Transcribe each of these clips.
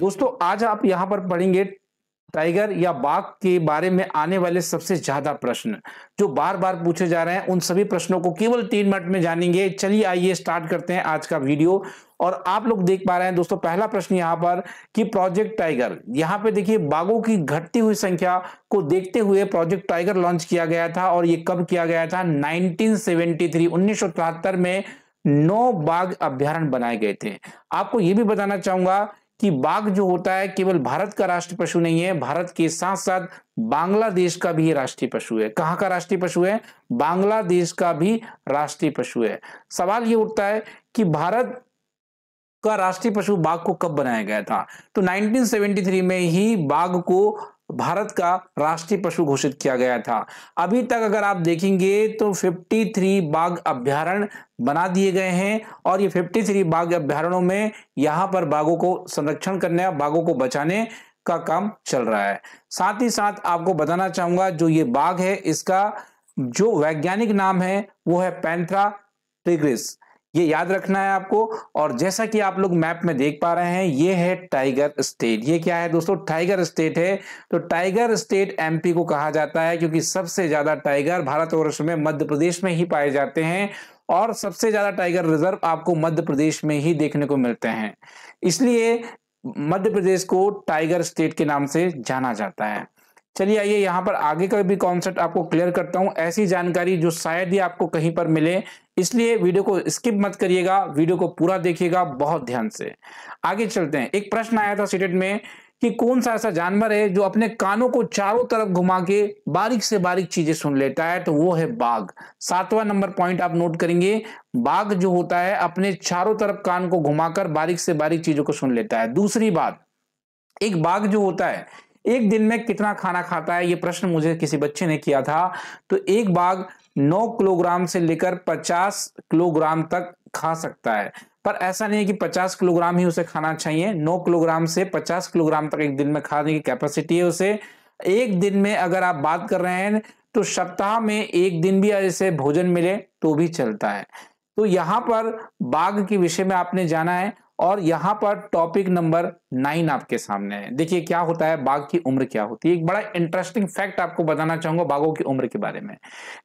दोस्तों आज आप यहां पर पढ़ेंगे टाइगर या बाघ के बारे में आने वाले सबसे ज्यादा प्रश्न जो बार बार पूछे जा रहे हैं उन सभी प्रश्नों को केवल तीन मिनट में जानेंगे चलिए आइए स्टार्ट करते हैं आज का वीडियो और आप लोग देख पा रहे हैं दोस्तों पहला प्रश्न यहाँ पर कि प्रोजेक्ट टाइगर यहाँ पे देखिए बाघों की घटती हुई संख्या को देखते हुए प्रोजेक्ट टाइगर लॉन्च किया गया था और ये कब किया गया था नाइनटीन सेवेंटी में नौ बाघ अभ्यारण बनाए गए थे आपको ये भी बताना चाहूंगा कि बाघ जो होता है केवल भारत का राष्ट्रीय पशु नहीं है भारत के साथ साथ बांग्लादेश का भी राष्ट्रीय पशु है कहाँ का राष्ट्रीय पशु है बांग्लादेश का भी राष्ट्रीय पशु है सवाल ये उठता है कि भारत का राष्ट्रीय पशु बाघ को कब बनाया गया था तो 1973 में ही बाघ को भारत का राष्ट्रीय पशु घोषित किया गया था अभी तक अगर आप देखेंगे तो 53 बाघ अभ्यारण्य बना दिए गए हैं और ये 53 बाघ अभ्यारणों में यहां पर बाघों को संरक्षण करने बाघों को बचाने का काम चल रहा है साथ ही साथ आपको बताना चाहूंगा जो ये बाघ है इसका जो वैज्ञानिक नाम है वो है पैंथ्रा टिग्रिस ये याद रखना है आपको और जैसा कि आप लोग मैप में देख पा रहे हैं ये है टाइगर स्टेट ये क्या है दोस्तों टाइगर स्टेट है तो टाइगर स्टेट एमपी को कहा जाता है क्योंकि सबसे ज्यादा टाइगर भारतवर्ष में मध्य प्रदेश में ही पाए जाते हैं और सबसे ज्यादा टाइगर रिजर्व आपको मध्य प्रदेश में ही देखने को मिलते हैं इसलिए मध्य प्रदेश को टाइगर स्टेट के नाम से जाना जाता है चलिए आइए यहाँ पर आगे का भी कॉन्सेप्ट आपको क्लियर करता हूँ ऐसी जानकारी जो शायद ही आपको कहीं पर मिले इसलिए वीडियो को स्किप मत करिएगा वीडियो को पूरा देखिएगा बहुत ध्यान से आगे चलते हैं एक प्रश्न आया था सीटेट में कि कौन सा ऐसा जानवर है जो अपने कानों को चारों तरफ घुमा के बारीक से बारीक चीजें सुन लेता है तो वो है बाघ सातवां नंबर पॉइंट आप नोट करेंगे बाघ जो होता है अपने चारों तरफ कान को घुमाकर बारीक से बारीक चीजों को सुन लेता है दूसरी बात एक बाघ जो होता है एक दिन में कितना खाना खाता है ये प्रश्न मुझे किसी बच्चे ने किया था तो एक बाघ 9 किलोग्राम से लेकर 50 किलोग्राम तक खा सकता है पर ऐसा नहीं है कि 50 किलोग्राम ही उसे खाना चाहिए 9 किलोग्राम से 50 किलोग्राम तक एक दिन में खाने की कैपेसिटी है उसे एक दिन में अगर आप बात कर रहे हैं तो सप्ताह में एक दिन भी ऐसे भोजन मिले तो भी चलता है तो यहाँ पर बाघ के विषय में आपने जाना है और यहाँ पर टॉपिक नंबर नाइन आपके सामने है देखिए क्या होता है बाघ की उम्र क्या होती है एक बड़ा इंटरेस्टिंग फैक्ट आपको बताना चाहूंगा बाघों की उम्र के बारे में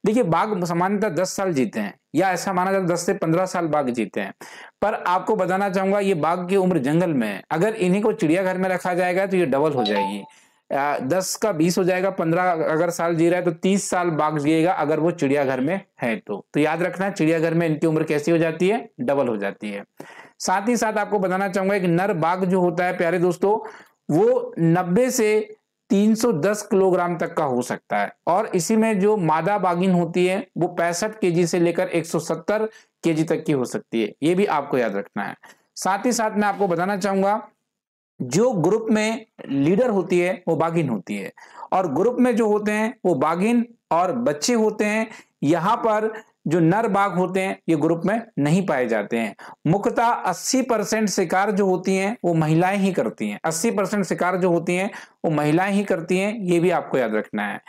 देखिए बाघ सामान्यतः दस साल जीते हैं या ऐसा माना जाता है दस से पंद्रह साल बाघ जीते हैं पर आपको बताना चाहूंगा ये बाघ की उम्र जंगल में है अगर इन्हीं को चिड़ियाघर में रखा जाएगा तो ये डबल हो जाएगी दस का बीस हो जाएगा पंद्रह अगर साल जी रहा है तो तीस साल बाघ जिएगा अगर वो चिड़ियाघर में है तो, तो याद रखना चिड़ियाघर में इनकी उम्र कैसी हो जाती है डबल हो जाती है साथ ही साथ आपको बताना चाहूंगा एक नर बाघ जो होता है प्यारे दोस्तों वो 90 से 310 किलोग्राम तक का हो सकता है और इसी में जो मादा बागिन होती है वो पैंसठ के से लेकर 170 सौ तक की हो सकती है ये भी आपको याद रखना है साथ ही साथ मैं आपको बताना चाहूंगा जो ग्रुप में लीडर होती है वो बागिन होती है और ग्रुप में जो होते हैं वो बागिन और बच्चे होते हैं यहाँ पर जो नर बाघ होते हैं ये ग्रुप में नहीं पाए जाते हैं मुख्यतः 80 परसेंट शिकार जो होती हैं वो महिलाएं ही करती हैं 80 परसेंट शिकार जो होती हैं वो महिलाएं ही करती हैं ये भी आपको याद रखना है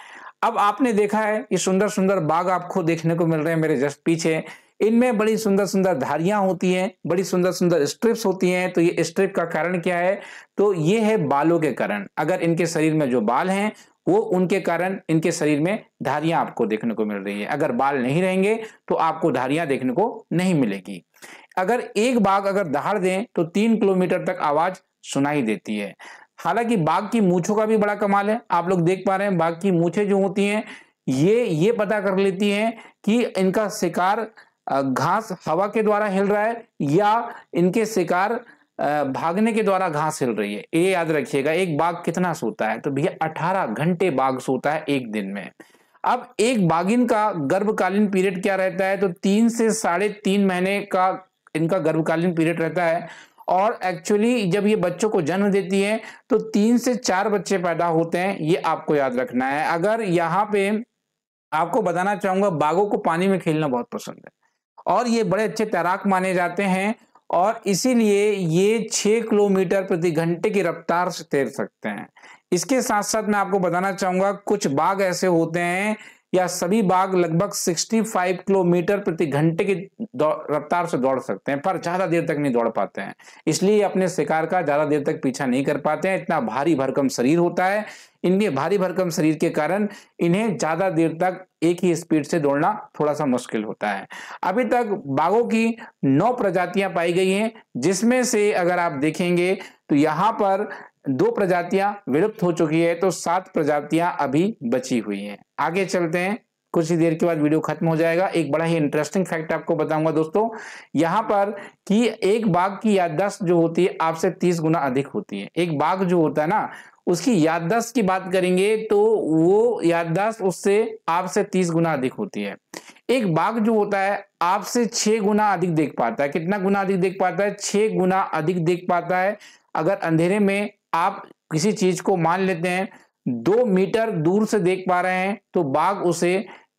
अब आपने देखा है ये सुंदर सुंदर बाघ आपको देखने को मिल रहे हैं मेरे जस्ट पीछे इनमें बड़ी सुंदर सुंदर धारियां होती हैं बड़ी सुंदर सुंदर स्ट्रिप्स होती हैं तो ये स्ट्रिप का कारण क्या है तो ये है बालों के कारण अगर इनके शरीर में जो बाल हैं वो उनके कारण इनके शरीर में धारियां आपको देखने को मिल रही है अगर बाल नहीं रहेंगे तो आपको धारियां देखने को नहीं मिलेगी अगर एक बाघ अगर दहाड़ दें तो तीन किलोमीटर तक आवाज सुनाई देती है हालांकि बाघ की मूछों का भी बड़ा कमाल है आप लोग देख पा रहे हैं बाघ की मूछे जो होती हैं ये ये पता कर लेती हैं कि इनका शिकार घास हवा के द्वारा हिल रहा है या इनके शिकार भागने के द्वारा घास हिल रही है ये याद रखिएगा एक बाघ कितना सोता है तो भैया अठारह घंटे बाघ सोता है एक दिन में अब एक बाघिन का गर्भकालीन पीरियड क्या रहता है तो तीन से साढ़े तीन महीने का इनका गर्भकालीन पीरियड रहता है और एक्चुअली जब ये बच्चों को जन्म देती है तो तीन से चार बच्चे पैदा होते हैं ये आपको याद रखना है अगर यहाँ पे आपको बताना चाहूंगा बाघों को पानी में खेलना बहुत पसंद है और ये बड़े अच्छे तैराक माने जाते हैं और इसीलिए ये छः किलोमीटर प्रति घंटे की रफ्तार से तैर सकते हैं इसके साथ साथ मैं आपको बताना चाहूंगा कुछ बाघ ऐसे होते हैं या सभी बाघ लगभग 65 किलोमीटर प्रति घंटे की रफ्तार से दौड़ सकते हैं पर ज्यादा देर तक नहीं दौड़ पाते हैं इसलिए अपने शिकार का ज्यादा देर तक पीछा नहीं कर पाते हैं इतना भारी भरकम शरीर होता है इनके भारी भरकम शरीर के कारण इन्हें ज्यादा देर तक एक ही स्पीड से दौड़ना थोड़ा सा मुश्किल होता है अभी तक बाघों की नौ प्रजातियां पाई गई हैं जिसमें से अगर आप देखेंगे तो यहाँ पर दो प्रजातियां विलुप्त हो चुकी है तो सात प्रजातियां अभी बची हुई हैं आगे चलते हैं कुछ ही देर के बाद वीडियो खत्म हो जाएगा एक बड़ा ही इंटरेस्टिंग फैक्ट आपको बताऊंगा दोस्तों यहां पर कि एक बाघ की याददाश्त जो होती है आपसे तीस गुना अधिक होती है एक बाघ जो होता है ना उसकी याददाश्त की बात करेंगे तो वो याददाश्त उससे आपसे तीस गुना अधिक होती है एक बाघ जो होता है आपसे छह गुना अधिक देख पाता है कितना गुना अधिक देख पाता है छह गुना अधिक देख पाता है अगर अंधेरे में आप किसी चीज को मान लेते हैं दो मीटर दूर से देख पा रहे हैं तो बाघ उसे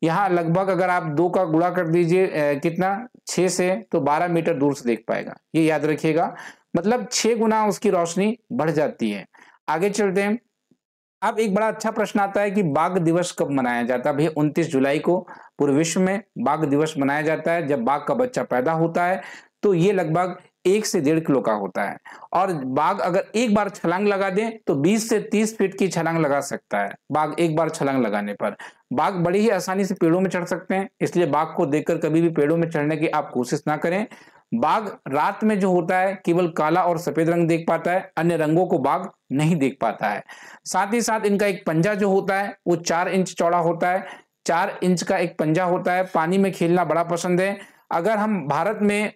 यहाँ लगभग अगर आप दो का गुणा कर दीजिए कितना छह से तो बारह मीटर दूर से देख पाएगा ये याद रखिएगा मतलब छह गुना उसकी रोशनी बढ़ जाती है आगे चलते हैं अब एक बड़ा अच्छा प्रश्न आता है कि बाघ दिवस कब मनाया जाता है भैया उनतीस जुलाई को पूरे विश्व में बाघ दिवस मनाया जाता है जब बाघ का बच्चा पैदा होता है तो ये लगभग एक से डेढ़ किलो का होता है और बाघ अगर एक बार छलांग लगा दे तो 20 से 30 फीट की छलांग लगा सकता है बाघ एक बार छलांग लगाने पर बाघ बड़ी ही आसानी से पेड़ों में चढ़ सकते हैं इसलिए बाघ को देखकर कभी भी पेड़ों में चढ़ने की आप कोशिश ना करें बाघ रात में जो होता है केवल काला और सफेद रंग देख पाता है अन्य रंगों को बाघ नहीं देख पाता है साथ ही साथ इनका एक पंजा जो होता है वो चार इंच चौड़ा होता है चार इंच का एक पंजा होता है पानी में खेलना बड़ा पसंद है अगर हम भारत में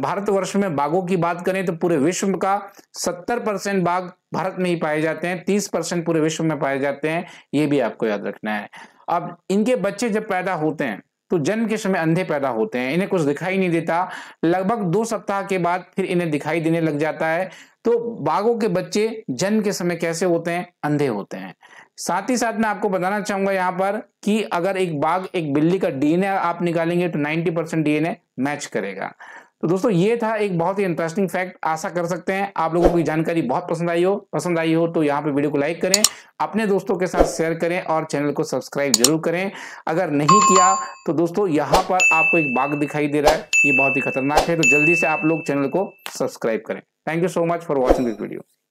भारतवर्ष में बाघों की बात करें तो पूरे विश्व का 70 परसेंट बाघ भारत में ही पाए जाते हैं 30 परसेंट पूरे विश्व में पाए जाते हैं ये भी आपको याद रखना है अब इनके बच्चे जब पैदा होते हैं तो जन्म के समय अंधे पैदा होते हैं इन्हें कुछ दिखाई नहीं देता लगभग दो सप्ताह के बाद फिर इन्हें दिखाई देने लग जाता है तो बाघों के बच्चे जन्म के समय कैसे होते हैं अंधे होते हैं साथ ही साथ मैं आपको बताना चाहूंगा यहाँ पर कि अगर एक बाघ एक बिल्ली का डीएनए आप निकालेंगे तो 90 परसेंट डीएनए मैच करेगा तो दोस्तों ये था एक बहुत ही इंटरेस्टिंग फैक्ट आशा कर सकते हैं आप लोगों को जानकारी बहुत पसंद आई हो पसंद आई हो तो यहाँ पे वीडियो को लाइक करें अपने दोस्तों के साथ शेयर करें और चैनल को सब्सक्राइब जरूर करें अगर नहीं किया तो दोस्तों यहाँ पर आपको एक बाघ दिखाई दे रहा है ये बहुत ही खतरनाक है तो जल्दी से आप लोग चैनल को सब्सक्राइब करें thank you so much for watching this video